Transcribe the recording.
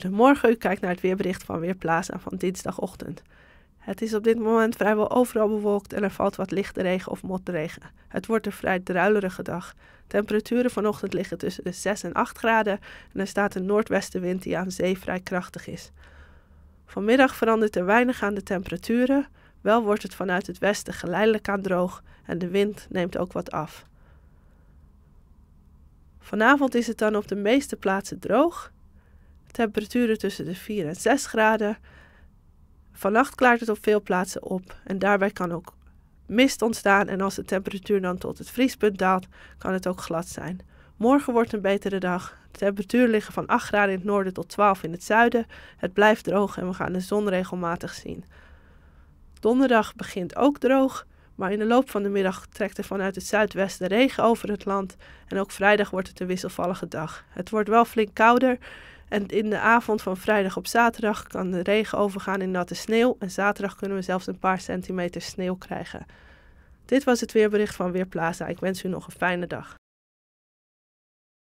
Goedemorgen, u kijkt naar het weerbericht van Weerplaza van dinsdagochtend. Het is op dit moment vrijwel overal bewolkt en er valt wat lichte regen of motregen. Het wordt een vrij druilerige dag. Temperaturen vanochtend liggen tussen de 6 en 8 graden en er staat een noordwestenwind die aan zee vrij krachtig is. Vanmiddag verandert er weinig aan de temperaturen, wel wordt het vanuit het westen geleidelijk aan droog en de wind neemt ook wat af. Vanavond is het dan op de meeste plaatsen droog Temperaturen tussen de 4 en 6 graden. Vannacht klaart het op veel plaatsen op en daarbij kan ook mist ontstaan en als de temperatuur dan tot het vriespunt daalt, kan het ook glad zijn. Morgen wordt een betere dag. De temperaturen liggen van 8 graden in het noorden tot 12 in het zuiden. Het blijft droog en we gaan de zon regelmatig zien. Donderdag begint ook droog, maar in de loop van de middag trekt er vanuit het zuidwesten regen over het land en ook vrijdag wordt het een wisselvallige dag. Het wordt wel flink kouder en in de avond van vrijdag op zaterdag kan de regen overgaan in natte sneeuw. En zaterdag kunnen we zelfs een paar centimeter sneeuw krijgen. Dit was het weerbericht van Weerplaza. Ik wens u nog een fijne dag.